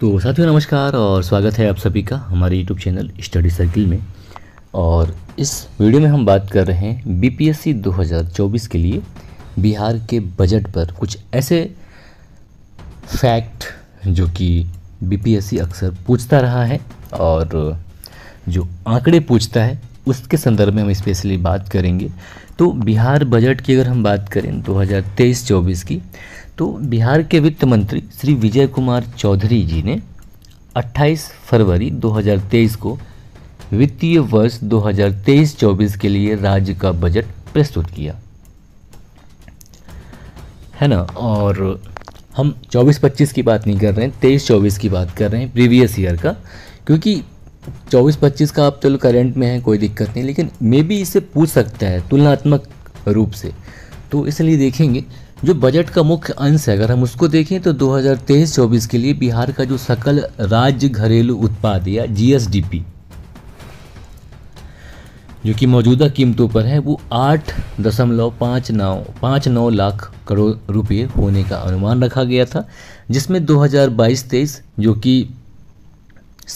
तो साथियों नमस्कार और स्वागत है आप सभी का हमारे यूट्यूब चैनल स्टडी सर्किल में और इस वीडियो में हम बात कर रहे हैं बीपीएससी 2024 के लिए बिहार के बजट पर कुछ ऐसे फैक्ट जो कि बीपीएससी अक्सर पूछता रहा है और जो आंकड़े पूछता है उसके संदर्भ में हम स्पेशली बात करेंगे तो बिहार बजट की अगर हम बात करें 2023-24 की तो बिहार के वित्त मंत्री श्री विजय कुमार चौधरी जी ने 28 फरवरी 2023 को वित्तीय वर्ष 2023-24 के लिए राज्य का बजट प्रस्तुत किया है ना और हम 24-25 की बात नहीं कर रहे हैं 23-24 की बात कर रहे हैं प्रीवियस ईयर का क्योंकि 24-25 का आप चलो तो करेंट में है कोई दिक्कत नहीं लेकिन मे बी इसे पूछ सकता है तुलनात्मक रूप से तो इसलिए देखेंगे जो बजट का मुख्य अंश है अगर हम उसको देखें तो 2023-24 के लिए बिहार का जो सकल राज्य घरेलू उत्पाद या जीएसडीपी जो कि मौजूदा कीमतों पर है वो आठ दशमलव पाँच नौ पाँच नौ लाख करोड़ रुपए होने का अनुमान रखा गया था जिसमें 2022-23 जो कि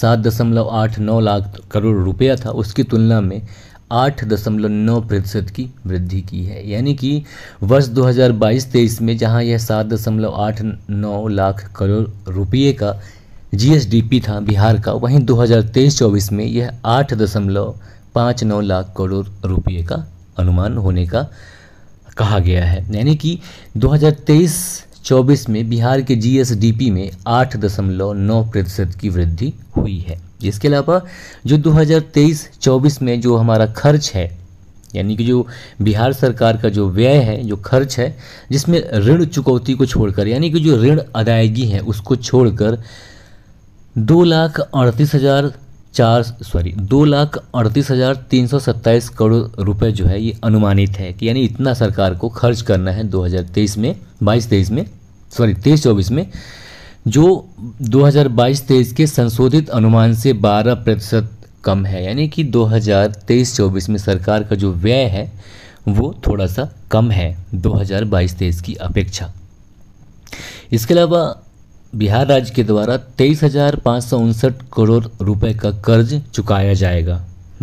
सात दशमलव आठ नौ लाख करोड़ रुपया था उसकी तुलना में आठ दशमलव नौ प्रतिशत की वृद्धि की है यानी कि वर्ष 2022-23 में जहां यह सात दशमलव आठ नौ लाख करोड़ रुपये का जीएसडीपी था बिहार का वहीं 2023-24 में यह आठ दशमलव पाँच नौ लाख करोड़ रुपये का अनुमान होने का कहा गया है यानी कि 2023-24 में बिहार के जीएसडीपी में आठ दशमलव नौ प्रतिशत की वृद्धि हुई है इसके अलावा जो 2023-24 में जो हमारा खर्च है यानी कि जो बिहार सरकार का जो व्यय है जो खर्च है जिसमें ऋण चुकौती को छोड़कर यानी कि जो ऋण अदायगी है उसको छोड़कर दो लाख अड़तीस हज़ार चार सॉरी दो लाख अड़तीस हज़ार तीन सौ सत्ताईस करोड़ रुपए जो है ये अनुमानित है कि यानी इतना सरकार को खर्च करना है 2023 में बाईस तेईस में सॉरी तेईस चौबीस में जो 2022-23 के संशोधित अनुमान से 12 प्रतिशत कम है यानी कि 2023-24 में सरकार का जो व्यय है वो थोड़ा सा कम है 2022-23 की अपेक्षा इसके अलावा बिहार राज्य के द्वारा तेईस हजार पाँच सौ उनसठ करोड़ रुपए का कर्ज चुकाया जाएगा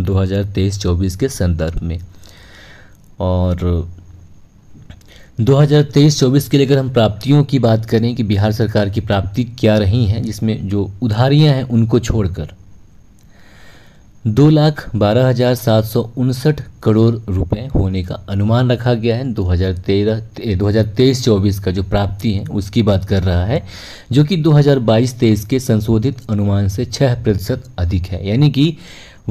2023-24 के संदर्भ में और 2023-24 के लेकर हम प्राप्तियों की बात करें कि बिहार सरकार की प्राप्ति क्या रही हैं जिसमें जो उधारियां हैं उनको छोड़कर दो लाख बारह हज़ार सात सौ उनसठ करोड़ रुपए होने का अनुमान रखा गया है 2013 2023-24 का जो प्राप्ति है उसकी बात कर रहा है जो कि 2022-23 के संशोधित अनुमान से छः प्रतिशत अधिक है यानी कि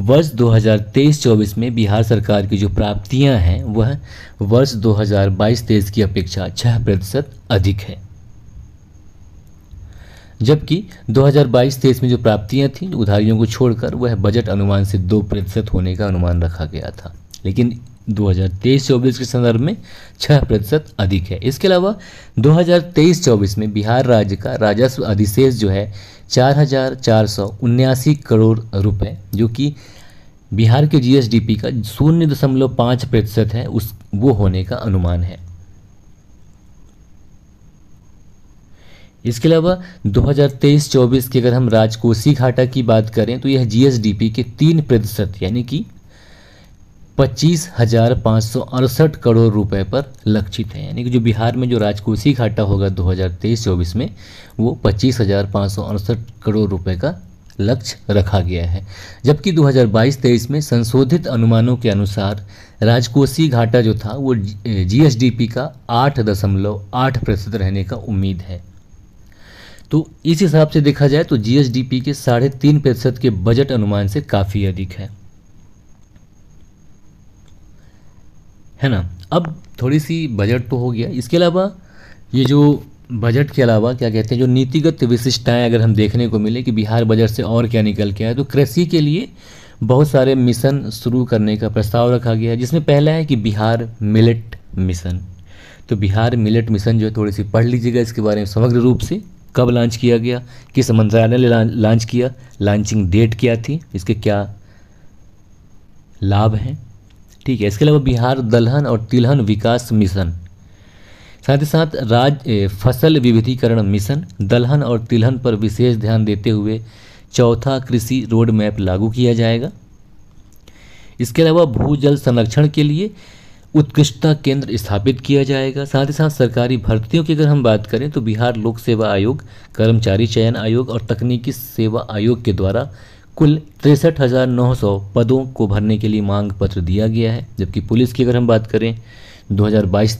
वर्ष 2023-24 में बिहार सरकार की जो प्राप्तियां हैं वह वर्ष 2022-23 की अपेक्षा 6 प्रतिशत अधिक है जबकि 2022-23 में जो प्राप्तियां थीं उधारियों को छोड़कर वह बजट अनुमान से दो प्रतिशत होने का अनुमान रखा गया था लेकिन 2023-24 के संदर्भ में 6 प्रतिशत अधिक है इसके अलावा 2023-24 में बिहार राज्य का राजस्व अधिशेष जो है चार करोड़ रुपए जो कि बिहार के जीएसडीपी का शून्य दशमलव पाँच प्रतिशत है उस वो होने का अनुमान है इसके अलावा 2023-24 के अगर हम राजकोषीय घाटा की बात करें तो यह जीएसडीपी के तीन प्रतिशत यानी कि पच्चीस हज़ार पाँच सौ अड़सठ करोड़ रुपए पर लक्षित है यानी कि जो बिहार में जो राजकोषीय घाटा होगा 2023-24 में वो पच्चीस हज़ार पाँच सौ अड़सठ करोड़ रुपए का लक्ष्य रखा गया है जबकि 2022-23 में संशोधित अनुमानों के अनुसार राजकोषीय घाटा जो था वो जीएसडीपी का आठ दशमलव आठ प्रतिशत रहने का उम्मीद है तो इस हिसाब से देखा जाए तो जीएसडीपी के साढ़े तीन प्रतिशत के बजट अनुमान से काफ़ी अधिक है है ना अब थोड़ी सी बजट तो हो गया इसके अलावा ये जो बजट के अलावा क्या कहते हैं जो नीतिगत विशिष्टताएं अगर हम देखने को मिले कि बिहार बजट से और क्या निकल के आया तो कृषि के लिए बहुत सारे मिशन शुरू करने का प्रस्ताव रखा गया है जिसमें पहला है कि बिहार मिलेट मिशन तो बिहार मिलेट मिशन जो है थोड़ी सी पढ़ लीजिएगा इसके बारे में समग्र रूप से कब लॉन्च किया गया किस मंत्रालय ने लॉन्च किया लॉन्चिंग डेट क्या थी इसके क्या लाभ हैं ठीक है इसके अलावा बिहार दलहन और तिलहन विकास मिशन साथ ही साथ राज्य फसल विविधीकरण मिशन दलहन और तिलहन पर विशेष ध्यान देते हुए चौथा कृषि रोड मैप लागू किया जाएगा इसके अलावा भूजल संरक्षण के लिए उत्कृष्टता केंद्र स्थापित किया जाएगा साथ ही साथ सरकारी भर्तियों की अगर हम बात करें तो बिहार लोक सेवा आयोग कर्मचारी चयन आयोग और तकनीकी सेवा आयोग के द्वारा कुल तिरसठ हज़ार नौ सौ पदों को भरने के लिए मांग पत्र दिया गया है जबकि पुलिस की अगर हम बात करें 2022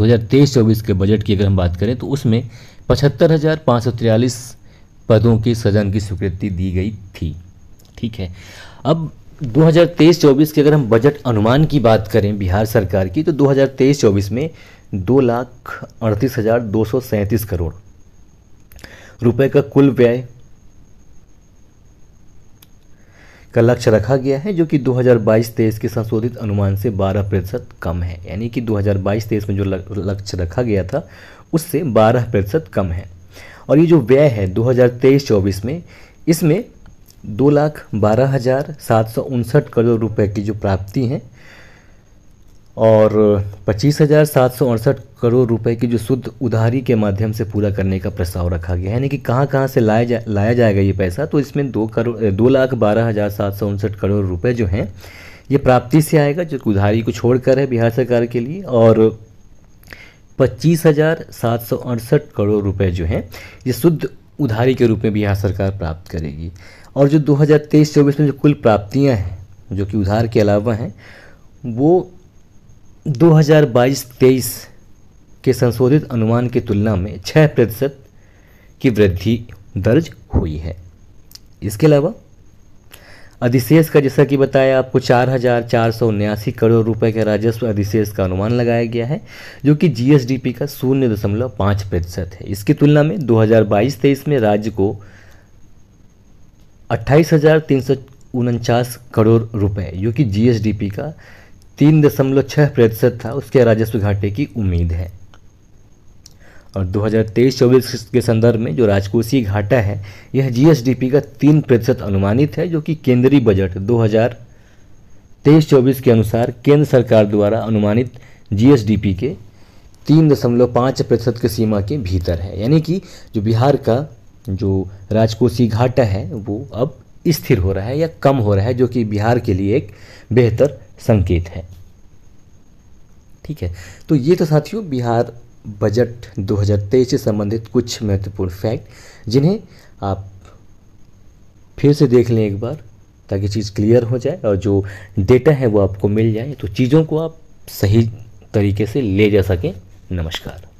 2023-24 के बजट की अगर हम बात करें तो उसमें पचहत्तर हज़ार पाँच सौ पदों की सृजन की स्वीकृति दी गई थी ठीक है अब 2023-24 के अगर हम बजट अनुमान की बात करें बिहार सरकार की तो 2023-24 में दो लाख अड़तीस हज़ार दो सौ सैंतीस करोड़ रुपए का कुल व्यय का लक्ष्य रखा गया है जो कि 2022-23 के संशोधित अनुमान से 12 प्रतिशत कम है यानी कि 2022-23 में जो लक्ष्य रखा गया था उससे 12 प्रतिशत कम है और ये जो व्यय है 2023-24 में इसमें दो लाख बारह हज़ार सात सौ उनसठ करोड़ रुपए की जो प्राप्ति हैं और पच्चीस हज़ार सात सौ अड़सठ करोड़ रुपए की जो शुद्ध उधारी के माध्यम से पूरा करने का प्रस्ताव रखा गया है यानी कि कहाँ कहाँ से लाया जा लाया जाएगा ये पैसा तो इसमें दो करोड़ दो लाख बारह हज़ार सात सौ उनसठ करोड़ रुपए जो हैं ये प्राप्ति से आएगा जो उधारी को छोड़कर है बिहार सरकार के लिए और पच्चीस हज़ार सात सौ अड़सठ करोड़ रुपए जो हैं ये शुद्ध उधारी के रूप में बिहार सरकार प्राप्त करेगी और जो दो हज़ार तेईस चौबीस में जो कुल प्राप्तियाँ हैं जो कि उधार के अलावा हैं वो 2022-23 के संशोधित अनुमान की तुलना में 6 प्रतिशत की वृद्धि दर्ज हुई है इसके अलावा अधिशेष का जैसा कि बताया आपको चार हजार चार सौ उन्यासी करोड़ रुपए के राजस्व अधिशेष का अनुमान लगाया गया है जो कि जीएसडीपी का शून्य दशमलव पाँच प्रतिशत है इसकी तुलना में 2022-23 में राज्य को अट्ठाईस हजार तीन सौ उनचास करोड़ रुपए जो कि जीएसडीपी का तीन दशमलव छः प्रतिशत था उसके राजस्व घाटे की उम्मीद है और 2023-24 के संदर्भ में जो राजकोषीय घाटा है यह जीएसडीपी का तीन प्रतिशत अनुमानित है जो कि केंद्रीय बजट 2023-24 के अनुसार केंद्र सरकार द्वारा अनुमानित जीएसडीपी के तीन दशमलव पाँच प्रतिशत की सीमा के भीतर है यानी कि जो बिहार का जो राजकोषीय घाटा है वो अब स्थिर हो रहा है या कम हो रहा है जो कि बिहार के लिए एक बेहतर संकेत है ठीक है तो ये तो साथियों बिहार बजट 2023 से संबंधित कुछ महत्वपूर्ण फैक्ट जिन्हें आप फिर से देख लें एक बार ताकि चीज़ क्लियर हो जाए और जो डेटा है वो आपको मिल जाए तो चीज़ों को आप सही तरीके से ले जा सकें नमस्कार